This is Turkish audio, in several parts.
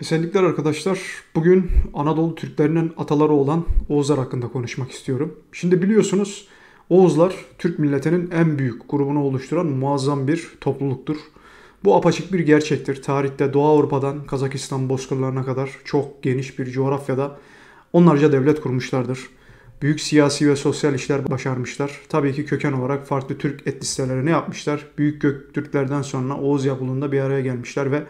Esenlikler arkadaşlar. Bugün Anadolu Türklerinin ataları olan Oğuzlar hakkında konuşmak istiyorum. Şimdi biliyorsunuz Oğuzlar Türk milletinin en büyük grubunu oluşturan muazzam bir topluluktur. Bu apaçık bir gerçektir. Tarihte Doğu Avrupa'dan Kazakistan bozkırlarına kadar çok geniş bir coğrafyada onlarca devlet kurmuşlardır. Büyük siyasi ve sosyal işler başarmışlar. Tabii ki köken olarak farklı Türk etnisiteleri yapmışlar? Büyük Göktürklerden sonra Oğuz Yapılı'nda bir araya gelmişler ve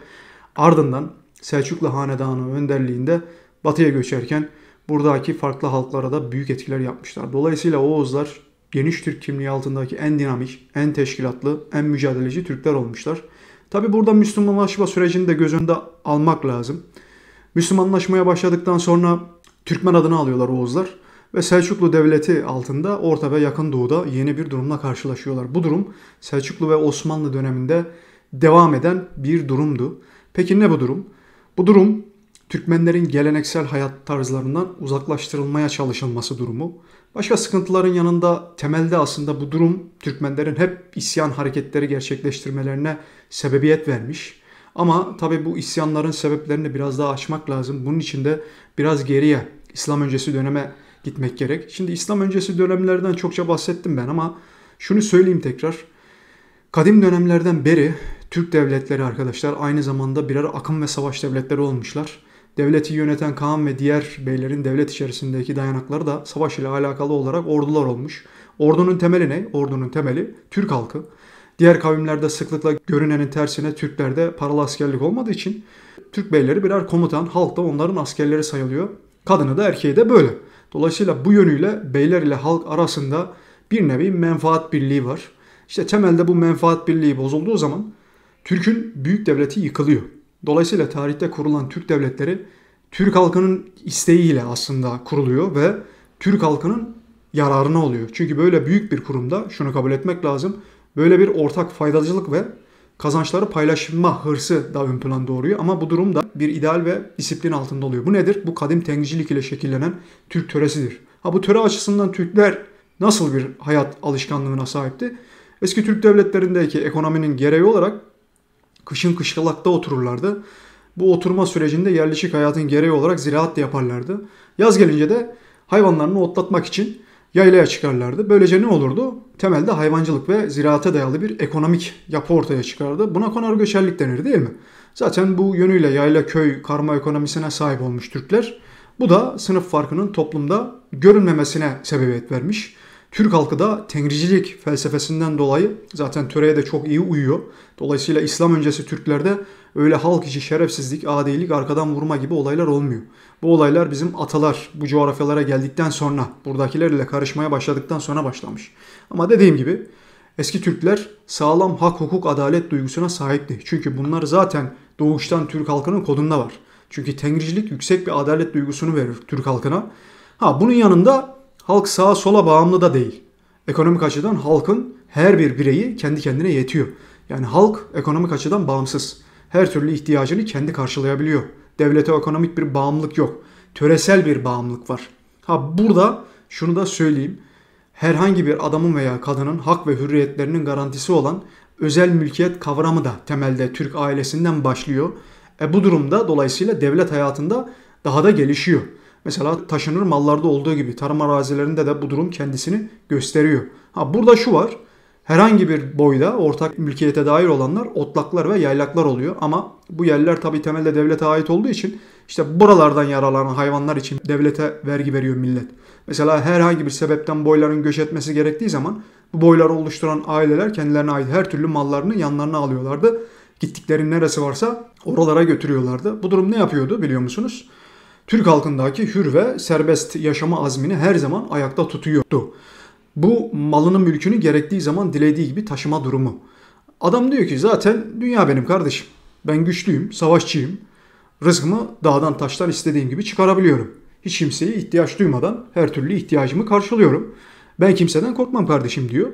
ardından Selçuklu Hanedanı önderliğinde batıya göçerken buradaki farklı halklara da büyük etkiler yapmışlar. Dolayısıyla Oğuzlar geniş Türk kimliği altındaki en dinamik, en teşkilatlı, en mücadeleci Türkler olmuşlar. Tabi burada Müslümanlaşma sürecini de göz önünde almak lazım. Müslümanlaşmaya başladıktan sonra Türkmen adını alıyorlar Oğuzlar ve Selçuklu Devleti altında Orta ve Yakın Doğu'da yeni bir durumla karşılaşıyorlar. Bu durum Selçuklu ve Osmanlı döneminde devam eden bir durumdu. Peki ne bu durum? Bu durum Türkmenlerin geleneksel hayat tarzlarından uzaklaştırılmaya çalışılması durumu. Başka sıkıntıların yanında temelde aslında bu durum Türkmenlerin hep isyan hareketleri gerçekleştirmelerine sebebiyet vermiş. Ama tabi bu isyanların sebeplerini biraz daha açmak lazım. Bunun için de biraz geriye İslam öncesi döneme gitmek gerek. Şimdi İslam öncesi dönemlerden çokça bahsettim ben ama şunu söyleyeyim tekrar. Kadim dönemlerden beri Türk devletleri arkadaşlar aynı zamanda birer akım ve savaş devletleri olmuşlar. Devleti yöneten Kaan ve diğer beylerin devlet içerisindeki dayanakları da savaş ile alakalı olarak ordular olmuş. Ordunun temeli ne? Ordunun temeli Türk halkı. Diğer kavimlerde sıklıkla görünenin tersine Türklerde paralı askerlik olmadığı için Türk beyleri birer komutan, halk da onların askerleri sayılıyor. Kadını da erkeği de böyle. Dolayısıyla bu yönüyle beyler ile halk arasında bir nevi menfaat birliği var. İşte temelde bu menfaat birliği bozulduğu zaman Türk'ün büyük devleti yıkılıyor. Dolayısıyla tarihte kurulan Türk devletleri Türk halkının isteğiyle aslında kuruluyor ve Türk halkının yararına oluyor. Çünkü böyle büyük bir kurumda şunu kabul etmek lazım. Böyle bir ortak faydacılık ve kazançları paylaşma hırsı da ön planda oluyor ama bu durum da bir ideal ve disiplin altında oluyor. Bu nedir? Bu kadim tengicilik ile şekillenen Türk töresidir. Ha bu töre açısından Türkler nasıl bir hayat alışkanlığına sahipti? Eski Türk devletlerindeki ekonominin gereği olarak Kışın kışkalakta otururlardı. Bu oturma sürecinde yerleşik hayatın gereği olarak ziraat da yaparlardı. Yaz gelince de hayvanlarını otlatmak için yaylaya çıkarlardı. Böylece ne olurdu? Temelde hayvancılık ve ziraate dayalı bir ekonomik yapı ortaya çıkardı. Buna konar göçerlik denir değil mi? Zaten bu yönüyle yayla köy karma ekonomisine sahip olmuş Türkler. Bu da sınıf farkının toplumda görünmemesine sebebiyet vermiş. Türk halkı da tengricilik felsefesinden dolayı zaten töreye de çok iyi uyuyor. Dolayısıyla İslam öncesi Türklerde öyle halk içi şerefsizlik, adilik, arkadan vurma gibi olaylar olmuyor. Bu olaylar bizim atalar bu coğrafyalara geldikten sonra, buradakilerle karışmaya başladıktan sonra başlamış. Ama dediğim gibi eski Türkler sağlam hak, hukuk, adalet duygusuna sahipti. Çünkü bunlar zaten doğuştan Türk halkının kodunda var. Çünkü tengricilik yüksek bir adalet duygusunu verir Türk halkına. Ha bunun yanında Halk sağa sola bağımlı da değil. Ekonomik açıdan halkın her bir bireyi kendi kendine yetiyor. Yani halk ekonomik açıdan bağımsız. Her türlü ihtiyacını kendi karşılayabiliyor. Devlete ekonomik bir bağımlılık yok. Töresel bir bağımlılık var. Ha burada şunu da söyleyeyim. Herhangi bir adamın veya kadının hak ve hürriyetlerinin garantisi olan özel mülkiyet kavramı da temelde Türk ailesinden başlıyor. E bu durumda dolayısıyla devlet hayatında daha da gelişiyor. Mesela taşınır mallarda olduğu gibi tarım arazilerinde de bu durum kendisini gösteriyor. Ha burada şu var. Herhangi bir boyda ortak mülkiyete dair olanlar otlaklar ve yaylaklar oluyor. Ama bu yerler tabii temelde devlete ait olduğu için işte buralardan yaralanan hayvanlar için devlete vergi veriyor millet. Mesela herhangi bir sebepten boyların göç etmesi gerektiği zaman bu boyları oluşturan aileler kendilerine ait her türlü mallarını yanlarına alıyorlardı. Gittikleri neresi varsa oralara götürüyorlardı. Bu durum ne yapıyordu biliyor musunuz? Türk halkındaki hür ve serbest yaşama azmini her zaman ayakta tutuyordu. Bu malının mülkünü gerektiği zaman dilediği gibi taşıma durumu. Adam diyor ki zaten dünya benim kardeşim. Ben güçlüyüm, savaşçıyım. Rızkımı dağdan taştan istediğim gibi çıkarabiliyorum. Hiç kimseye ihtiyaç duymadan her türlü ihtiyacımı karşılıyorum. Ben kimseden korkmam kardeşim diyor.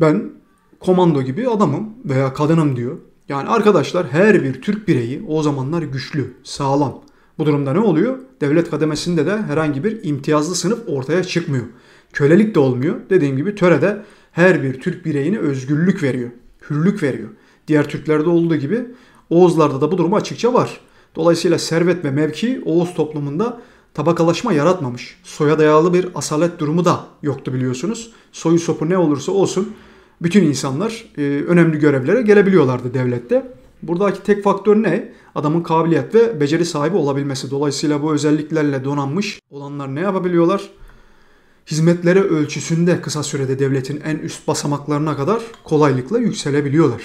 Ben komando gibi adamım veya kadınım diyor. Yani arkadaşlar her bir Türk bireyi o zamanlar güçlü, sağlam, bu durumda ne oluyor? Devlet kademesinde de herhangi bir imtiyazlı sınıf ortaya çıkmıyor. Kölelik de olmuyor. Dediğim gibi törede her bir Türk bireyine özgürlük veriyor. Hürlük veriyor. Diğer Türklerde olduğu gibi Oğuzlarda da bu durum açıkça var. Dolayısıyla servet ve mevki Oğuz toplumunda tabakalaşma yaratmamış. Soya dayalı bir asalet durumu da yoktu biliyorsunuz. Soyu sopu ne olursa olsun bütün insanlar e, önemli görevlere gelebiliyorlardı devlette. Buradaki tek faktör ne? Adamın kabiliyet ve beceri sahibi olabilmesi. Dolayısıyla bu özelliklerle donanmış olanlar ne yapabiliyorlar? Hizmetlere ölçüsünde kısa sürede devletin en üst basamaklarına kadar kolaylıkla yükselebiliyorlar.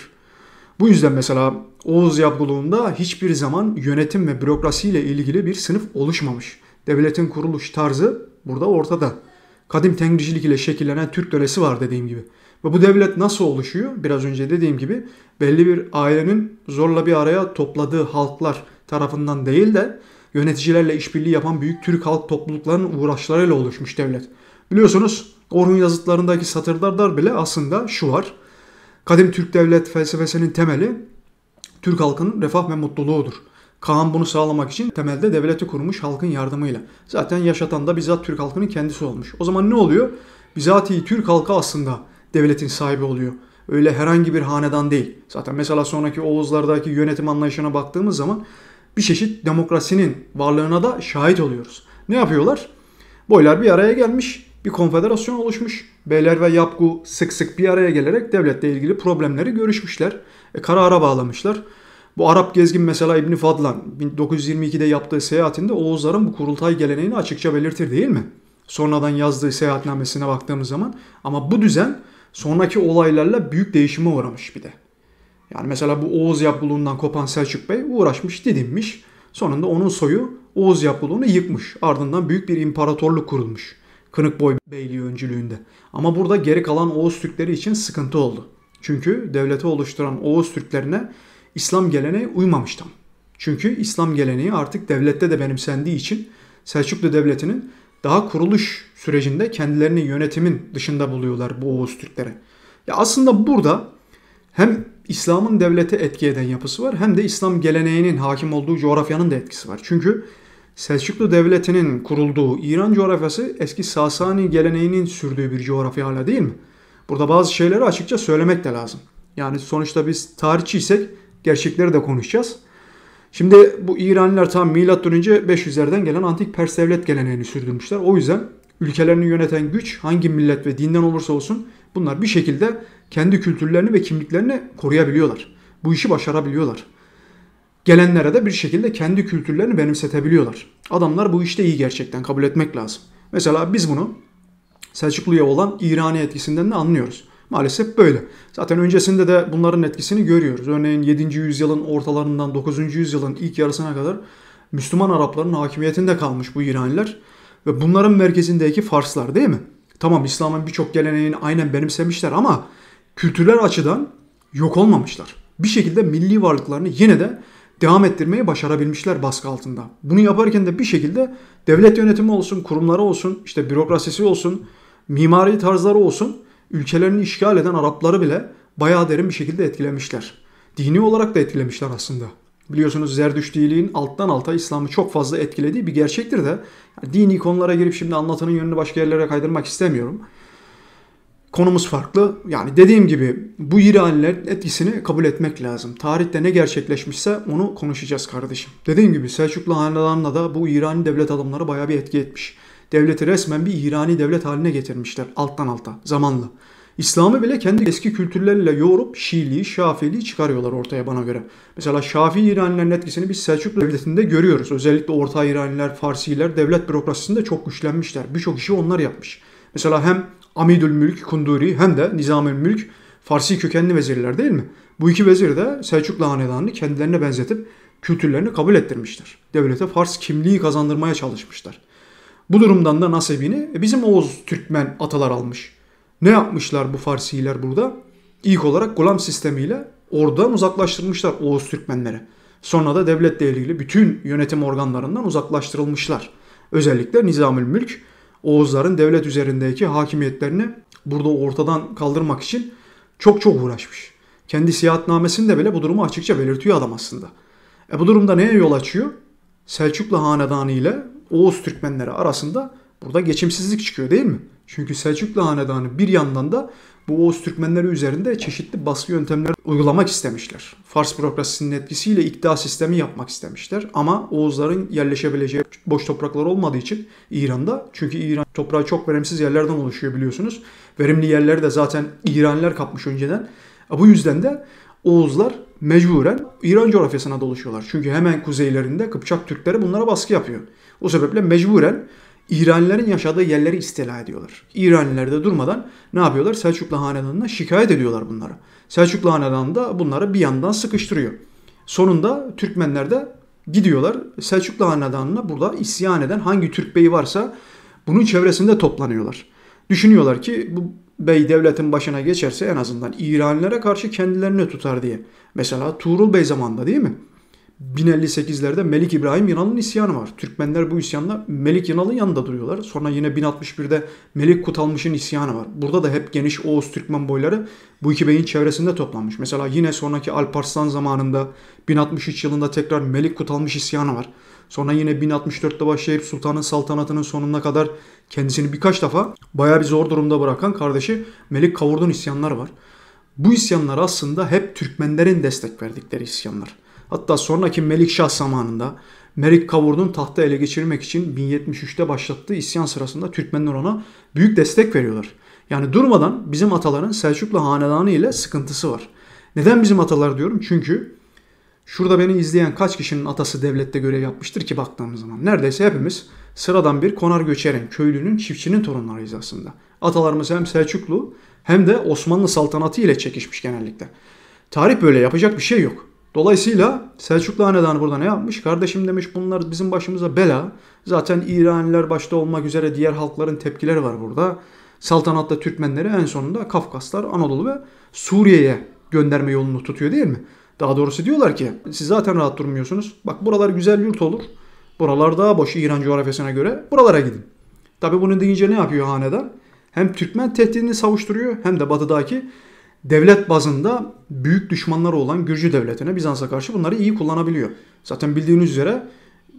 Bu yüzden mesela Oğuz Yabguluğunda hiçbir zaman yönetim ve bürokrasiyle ilgili bir sınıf oluşmamış. Devletin kuruluş tarzı burada ortada. Kadim tengricilik ile şekillenen Türk dölesi var dediğim gibi. Ve bu devlet nasıl oluşuyor? Biraz önce dediğim gibi belli bir ailenin zorla bir araya topladığı halklar tarafından değil de yöneticilerle işbirliği yapan büyük Türk halk topluluklarının uğraşlarıyla oluşmuş devlet. Biliyorsunuz Orhun yazıtlarındaki satırlardar bile aslında şu var. Kadim Türk devlet felsefesinin temeli Türk halkının refah ve mutluluğudur. Kaan bunu sağlamak için temelde devleti kurmuş halkın yardımıyla. Zaten yaşatan da bizzat Türk halkının kendisi olmuş. O zaman ne oluyor? Bizatihi Türk halkı aslında devletin sahibi oluyor. Öyle herhangi bir hanedan değil. Zaten mesela sonraki Oğuzlardaki yönetim anlayışına baktığımız zaman bir çeşit demokrasinin varlığına da şahit oluyoruz. Ne yapıyorlar? Boylar bir araya gelmiş, bir konfederasyon oluşmuş. Beyler ve Yapgu sık sık bir araya gelerek devletle ilgili problemleri görüşmüşler. E, karara bağlamışlar. Bu Arap gezgin mesela İbni Fadlan 1922'de yaptığı seyahatinde Oğuzların bu kurultay geleneğini açıkça belirtir değil mi? Sonradan yazdığı seyahatnamesine baktığımız zaman ama bu düzen sonraki olaylarla büyük değişime uğramış bir de. Yani mesela bu Oğuz Yapbuluğundan kopan Selçuk Bey uğraşmış, didinmiş. Sonunda onun soyu Oğuz Yapbuluğunu yıkmış. Ardından büyük bir imparatorluk kurulmuş. Kınıkboy Beyliği öncülüğünde. Ama burada geri kalan Oğuz Türkleri için sıkıntı oldu. Çünkü devleti oluşturan Oğuz Türklerine İslam geleneği uymamış tam. Çünkü İslam geleneği artık devlette de benimsendiği için Selçuklu Devleti'nin daha kuruluş sürecinde kendilerini yönetimin dışında buluyorlar bu Oğuz Türkleri. Ya aslında burada hem İslam'ın devlete etki eden yapısı var hem de İslam geleneğinin hakim olduğu coğrafyanın da etkisi var. Çünkü Selçuklu Devleti'nin kurulduğu İran coğrafyası eski Sasani geleneğinin sürdüğü bir coğrafya hala değil mi? Burada bazı şeyleri açıkça söylemek de lazım. Yani sonuçta biz tarihçi isek gerçekleri de konuşacağız. Şimdi bu İranlılar tam milattan önce 500'lerden gelen antik Pers devlet geleneğini sürdürmüşler. O yüzden ülkelerini yöneten güç hangi millet ve dinden olursa olsun bunlar bir şekilde kendi kültürlerini ve kimliklerini koruyabiliyorlar. Bu işi başarabiliyorlar. Gelenlere de bir şekilde kendi kültürlerini benimsetebiliyorlar. Adamlar bu işte iyi gerçekten kabul etmek lazım. Mesela biz bunu Selçuklu'ya olan İrani etkisinden de anlıyoruz. Maalesef böyle. Zaten öncesinde de bunların etkisini görüyoruz. Örneğin 7. yüzyılın ortalarından 9. yüzyılın ilk yarısına kadar Müslüman Arapların hakimiyetinde kalmış bu İraniler ve bunların merkezindeki Farslar değil mi? Tamam İslam'ın birçok geleneğini aynen benimsemişler ama kültürler açıdan yok olmamışlar. Bir şekilde milli varlıklarını yine de devam ettirmeyi başarabilmişler baskı altında. Bunu yaparken de bir şekilde devlet yönetimi olsun, kurumları olsun, işte bürokrasisi olsun, mimari tarzları olsun ülkelerini işgal eden Arapları bile bayağı derin bir şekilde etkilemişler. Dini olarak da etkilemişler aslında. Biliyorsunuz Zerdüştiliğin alttan alta İslam'ı çok fazla etkilediği bir gerçektir de dini konulara girip şimdi anlatının yönünü başka yerlere kaydırmak istemiyorum. Konumuz farklı. Yani dediğim gibi bu İranlilerin etkisini kabul etmek lazım. Tarihte ne gerçekleşmişse onu konuşacağız kardeşim. Dediğim gibi Selçuklu Hanedanı'na da bu İranlı devlet adamları bayağı bir etki etmiş devleti resmen bir İrani devlet haline getirmişler alttan alta zamanla. İslam'ı bile kendi eski kültürleriyle yoğurup Şiiliği, Şafiliği çıkarıyorlar ortaya bana göre. Mesela Şafii İranilerin etkisini biz Selçuk Devleti'nde görüyoruz. Özellikle Orta İraniler, Farsiler devlet bürokrasisinde çok güçlenmişler. Birçok işi onlar yapmış. Mesela hem Amidül Mülk Kunduri hem de Nizamül Mülk Farsi kökenli vezirler değil mi? Bu iki vezir de Selçuklu hanedanını kendilerine benzetip kültürlerini kabul ettirmişler. Devlete Fars kimliği kazandırmaya çalışmışlar. Bu durumdan da nasibini e, bizim Oğuz Türkmen atalar almış. Ne yapmışlar bu Farsiler burada? İlk olarak gulam sistemiyle oradan uzaklaştırmışlar Oğuz Türkmenleri. Sonra da devletle ilgili bütün yönetim organlarından uzaklaştırılmışlar. Özellikle Nizamül Mülk Oğuzların devlet üzerindeki hakimiyetlerini burada ortadan kaldırmak için çok çok uğraşmış. Kendi seyahatnamesinde bile bu durumu açıkça belirtiyor adam aslında. E bu durumda neye yol açıyor? Selçuklu Hanedanı ile Oğuz Türkmenleri arasında burada geçimsizlik çıkıyor değil mi? Çünkü Selçuklu Hanedanı bir yandan da bu Oğuz Türkmenleri üzerinde çeşitli baskı yöntemleri uygulamak istemişler. Fars bürokrasisinin etkisiyle iktidar sistemi yapmak istemişler. Ama Oğuzların yerleşebileceği boş topraklar olmadığı için İran'da, çünkü İran toprağı çok verimsiz yerlerden oluşuyor biliyorsunuz. Verimli yerleri de zaten İranliler kapmış önceden. Bu yüzden de Oğuzlar mecburen İran coğrafyasına doluşuyorlar. Çünkü hemen kuzeylerinde Kıpçak Türkleri bunlara baskı yapıyor. O sebeple mecburen İranlilerin yaşadığı yerleri istila ediyorlar. İranliler de durmadan ne yapıyorlar? Selçuklu Hanedanı'na şikayet ediyorlar bunları. Selçuklu Hanedanı da bunları bir yandan sıkıştırıyor. Sonunda Türkmenler de gidiyorlar. Selçuklu Hanedanı'na burada isyan eden hangi Türk beyi varsa bunun çevresinde toplanıyorlar. Düşünüyorlar ki bu bey devletin başına geçerse en azından İranlilere karşı kendilerini tutar diye. Mesela Tuğrul Bey zamanında değil mi? 1058'lerde Melik İbrahim Yılan'ın isyanı var. Türkmenler bu isyanla Melik Yılan'ın yanında duruyorlar. Sonra yine 1061'de Melik Kutalmış'ın isyanı var. Burada da hep geniş Oğuz Türkmen boyları bu iki beyin çevresinde toplanmış. Mesela yine sonraki Alparslan zamanında 1063 yılında tekrar Melik Kutalmış isyanı var. Sonra yine 1064'te başlayıp sultanın saltanatının sonuna kadar kendisini birkaç defa bayağı bir zor durumda bırakan kardeşi Melik Kavurdun isyanları var. Bu isyanlar aslında hep Türkmenlerin destek verdikleri isyanlar. Hatta sonraki Melikşah zamanında Merik Kavur'un tahta ele geçirmek için 1073'te başlattığı isyan sırasında Türkmenler ona büyük destek veriyorlar. Yani durmadan bizim ataların Selçuklu hanedanı ile sıkıntısı var. Neden bizim atalar diyorum? Çünkü şurada beni izleyen kaç kişinin atası devlette görev yapmıştır ki baktığımız zaman. Neredeyse hepimiz sıradan bir konar göçeren köylünün, çiftçinin torunlarıyız aslında. Atalarımız hem Selçuklu hem de Osmanlı saltanatı ile çekişmiş genellikle. Tarih böyle yapacak bir şey yok. Dolayısıyla Selçuklu Hanedanı burada ne yapmış? Kardeşim demiş bunlar bizim başımıza bela. Zaten İraniler başta olmak üzere diğer halkların tepkileri var burada. Saltanatta Türkmenleri en sonunda Kafkaslar, Anadolu ve Suriye'ye gönderme yolunu tutuyor değil mi? Daha doğrusu diyorlar ki siz zaten rahat durmuyorsunuz. Bak buralar güzel yurt olur. Buralar daha boş İran coğrafyasına göre. Buralara gidin. Tabi bunu deyince ne yapıyor hanedan? Hem Türkmen tehdidini savuşturuyor hem de batıdaki devlet bazında büyük düşmanları olan Gürcü devletine Bizans'a karşı bunları iyi kullanabiliyor. Zaten bildiğiniz üzere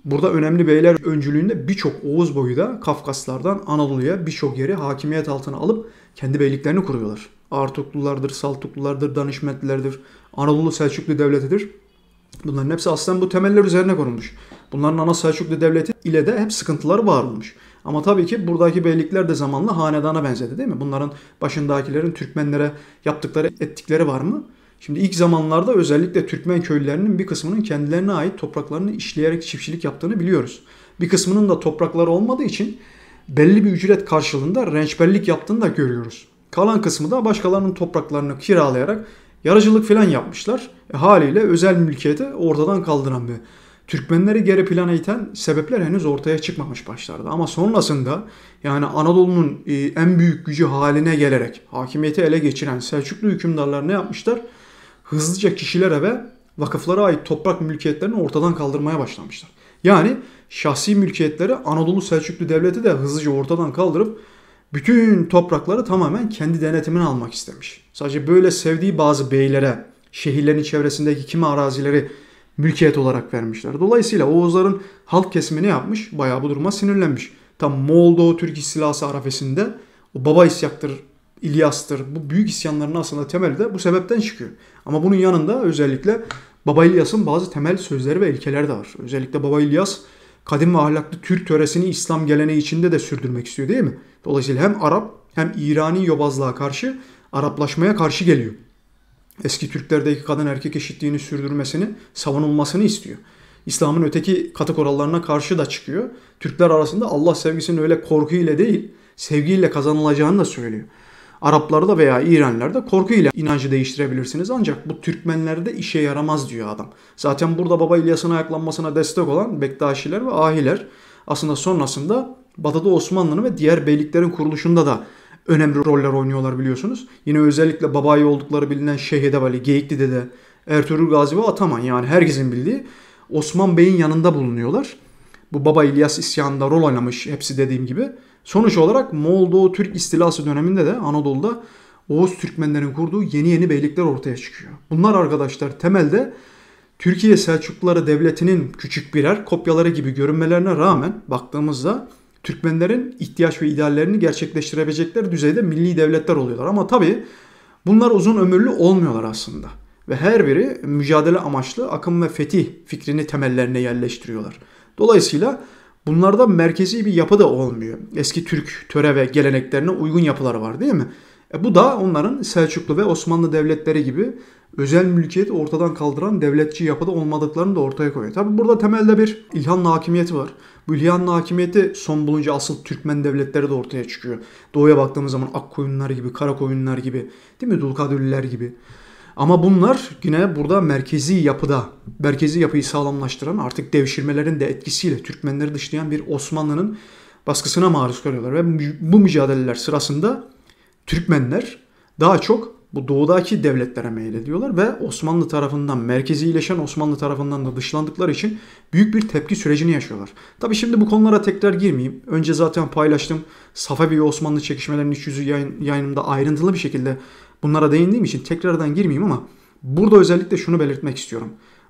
burada önemli beyler öncülüğünde birçok Oğuz boyu da Kafkaslardan Anadolu'ya birçok yeri hakimiyet altına alıp kendi beyliklerini kuruyorlar. Artuklulardır, Saltuklulardır, Danışmetlilerdir, Anadolu Selçuklu Devleti'dir. Bunların hepsi aslında bu temeller üzerine kurulmuş. Bunların ana Selçuklu Devleti ile de hep sıkıntıları var olmuş. Ama tabii ki buradaki beylikler de zamanla hanedana benzedi değil mi? Bunların başındakilerin Türkmenlere yaptıkları, ettikleri var mı? Şimdi ilk zamanlarda özellikle Türkmen köylülerinin bir kısmının kendilerine ait topraklarını işleyerek çiftçilik yaptığını biliyoruz. Bir kısmının da toprakları olmadığı için belli bir ücret karşılığında rençberlik yaptığını da görüyoruz. Kalan kısmı da başkalarının topraklarını kiralayarak yarıcılık falan yapmışlar. E, haliyle özel mülkiyeti ortadan kaldıran bir Türkmenleri geri plana iten sebepler henüz ortaya çıkmamış başlarda. Ama sonrasında yani Anadolu'nun e, en büyük gücü haline gelerek hakimiyeti ele geçiren Selçuklu hükümdarlar ne yapmışlar? Hızlıca kişilere ve vakıflara ait toprak mülkiyetlerini ortadan kaldırmaya başlamışlar. Yani şahsi mülkiyetleri Anadolu Selçuklu Devleti de hızlıca ortadan kaldırıp bütün toprakları tamamen kendi denetimine almak istemiş. Sadece böyle sevdiği bazı beylere, şehirlerin çevresindeki kimi arazileri mülkiyet olarak vermişler. Dolayısıyla Oğuzların halk kesimi ne yapmış? Bayağı bu duruma sinirlenmiş. Tam moldova Türk istilası arafesinde o baba isyaktır, İlyas'tır bu büyük isyanların aslında temeli de bu sebepten çıkıyor. Ama bunun yanında özellikle Baba İlyas'ın bazı temel sözleri ve ilkeleri de var. Özellikle Baba İlyas kadim ve ahlaklı Türk töresini İslam geleneği içinde de sürdürmek istiyor değil mi? Dolayısıyla hem Arap hem İrani yobazlığa karşı Araplaşmaya karşı geliyor eski Türklerdeki kadın erkek eşitliğini sürdürmesini, savunulmasını istiyor. İslam'ın öteki katı kurallarına karşı da çıkıyor. Türkler arasında Allah sevgisinin öyle korku ile değil, sevgiyle kazanılacağını da söylüyor. Araplarda veya İranlarda ile inancı değiştirebilirsiniz ancak bu Türkmenlerde işe yaramaz diyor adam. Zaten burada Baba İlyas'ın ayaklanmasına destek olan Bektaşiler ve Ahiler aslında sonrasında Batı'da Osmanlı'nın ve diğer beyliklerin kuruluşunda da önemli roller oynuyorlar biliyorsunuz. Yine özellikle babayı oldukları bilinen Şehide Vali, Geyikli'de de Ertuğrul Gazi ve Ataman yani herkesin bildiği Osman Bey'in yanında bulunuyorlar. Bu Baba İlyas isyanında rol oynamış hepsi dediğim gibi. Sonuç olarak Moğol Türk istilası döneminde de Anadolu'da Oğuz Türkmenlerin kurduğu yeni yeni beylikler ortaya çıkıyor. Bunlar arkadaşlar temelde Türkiye Selçukluları Devleti'nin küçük birer kopyaları gibi görünmelerine rağmen baktığımızda Türkmenlerin ihtiyaç ve ideallerini gerçekleştirebilecekler düzeyde milli devletler oluyorlar. Ama tabii bunlar uzun ömürlü olmuyorlar aslında. Ve her biri mücadele amaçlı akım ve fetih fikrini temellerine yerleştiriyorlar. Dolayısıyla bunlarda merkezi bir yapı da olmuyor. Eski Türk töre ve geleneklerine uygun yapılar var değil mi? E bu da onların Selçuklu ve Osmanlı devletleri gibi özel mülkiyeti ortadan kaldıran devletçi yapıda olmadıklarını da ortaya koyuyor. Tabi burada temelde bir İlhan hakimiyeti var. Bu İlhanlı hakimiyeti son bulunca asıl Türkmen devletleri de ortaya çıkıyor. Doğuya baktığımız zaman Akkoyunlar gibi, Karakoyunlar gibi, değil mi Dulkadürlüler gibi. Ama bunlar yine burada merkezi yapıda, merkezi yapıyı sağlamlaştıran artık devşirmelerin de etkisiyle Türkmenleri dışlayan bir Osmanlı'nın baskısına maruz kalıyorlar. Ve bu mücadeleler sırasında Türkmenler daha çok bu doğudaki devletlere meylediyorlar ve Osmanlı tarafından, merkezileşen Osmanlı tarafından da dışlandıkları için büyük bir tepki sürecini yaşıyorlar. Tabi şimdi bu konulara tekrar girmeyeyim. Önce zaten paylaştım. Safavi ve Osmanlı çekişmelerinin iç yüzü yayın, yayınımda ayrıntılı bir şekilde bunlara değindiğim için tekrardan girmeyeyim ama burada özellikle şunu belirtmek istiyorum.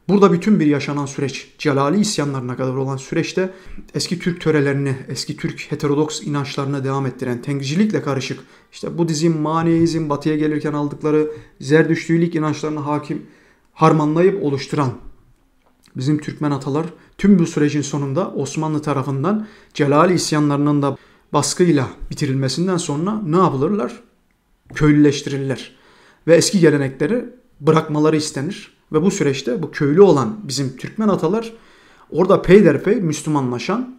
Burada bütün bir yaşanan süreç, Celali isyanlarına kadar olan süreçte eski Türk törelerini, eski Türk heterodoks inançlarına devam ettiren, tenkcilikle karışık, işte Budizm, Maneizm, batıya gelirken aldıkları Zerdüştülük inançlarına hakim, harmanlayıp oluşturan bizim Türkmen atalar tüm bu sürecin sonunda Osmanlı tarafından Celali isyanlarının da baskıyla bitirilmesinden sonra ne yapılırlar? Köylüleştirirler ve eski gelenekleri bırakmaları istenir ve bu süreçte bu köylü olan bizim Türkmen atalar orada peyderpey Müslümanlaşan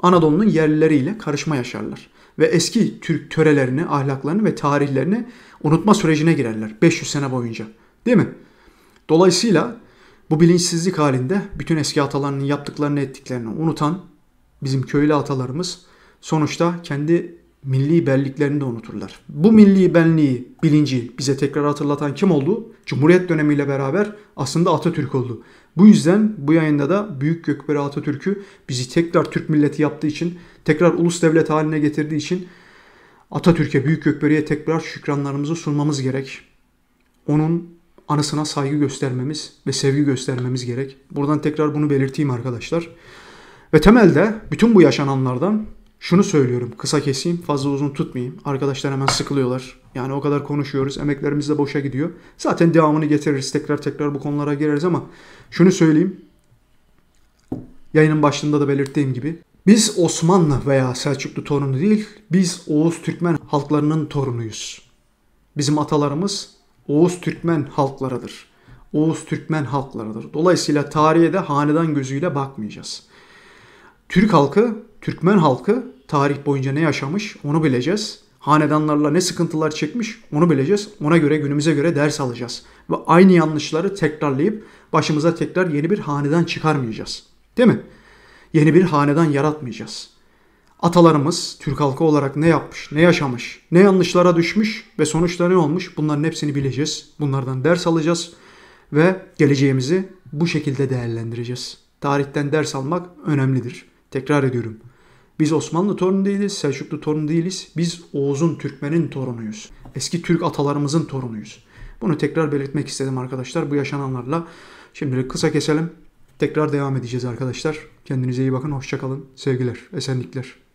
Anadolu'nun yerlileriyle karışma yaşarlar. Ve eski Türk törelerini, ahlaklarını ve tarihlerini unutma sürecine girerler 500 sene boyunca. Değil mi? Dolayısıyla bu bilinçsizlik halinde bütün eski atalarının yaptıklarını ettiklerini unutan bizim köylü atalarımız sonuçta kendi milli benliklerini de unuturlar. Bu milli benliği, bilinci bize tekrar hatırlatan kim oldu? Cumhuriyet dönemiyle beraber aslında Atatürk oldu. Bu yüzden bu yayında da Büyük Gökberi Atatürk'ü bizi tekrar Türk milleti yaptığı için, tekrar ulus devlet haline getirdiği için Atatürk'e, Büyük Gökberi'ye tekrar şükranlarımızı sunmamız gerek. Onun anısına saygı göstermemiz ve sevgi göstermemiz gerek. Buradan tekrar bunu belirteyim arkadaşlar. Ve temelde bütün bu yaşananlardan şunu söylüyorum kısa keseyim fazla uzun tutmayayım. Arkadaşlar hemen sıkılıyorlar. Yani o kadar konuşuyoruz emeklerimiz de boşa gidiyor. Zaten devamını getiririz tekrar tekrar bu konulara gireriz ama şunu söyleyeyim. Yayının başında da belirttiğim gibi biz Osmanlı veya Selçuklu torunu değil, biz Oğuz Türkmen halklarının torunuyuz. Bizim atalarımız Oğuz Türkmen halklarıdır. Oğuz Türkmen halklarıdır. Dolayısıyla tarihe de hanedan gözüyle bakmayacağız. Türk halkı Türkmen halkı tarih boyunca ne yaşamış onu bileceğiz. Hanedanlarla ne sıkıntılar çekmiş onu bileceğiz. Ona göre günümüze göre ders alacağız. Ve aynı yanlışları tekrarlayıp başımıza tekrar yeni bir hanedan çıkarmayacağız. Değil mi? Yeni bir hanedan yaratmayacağız. Atalarımız Türk halkı olarak ne yapmış, ne yaşamış, ne yanlışlara düşmüş ve sonuçta ne olmuş bunların hepsini bileceğiz. Bunlardan ders alacağız ve geleceğimizi bu şekilde değerlendireceğiz. Tarihten ders almak önemlidir. Tekrar ediyorum. Biz Osmanlı torunu değiliz, Selçuklu torunu değiliz. Biz Oğuz'un, Türkmen'in torunuyuz. Eski Türk atalarımızın torunuyuz. Bunu tekrar belirtmek istedim arkadaşlar bu yaşananlarla. Şimdilik kısa keselim. Tekrar devam edeceğiz arkadaşlar. Kendinize iyi bakın, hoşçakalın. Sevgiler, esenlikler.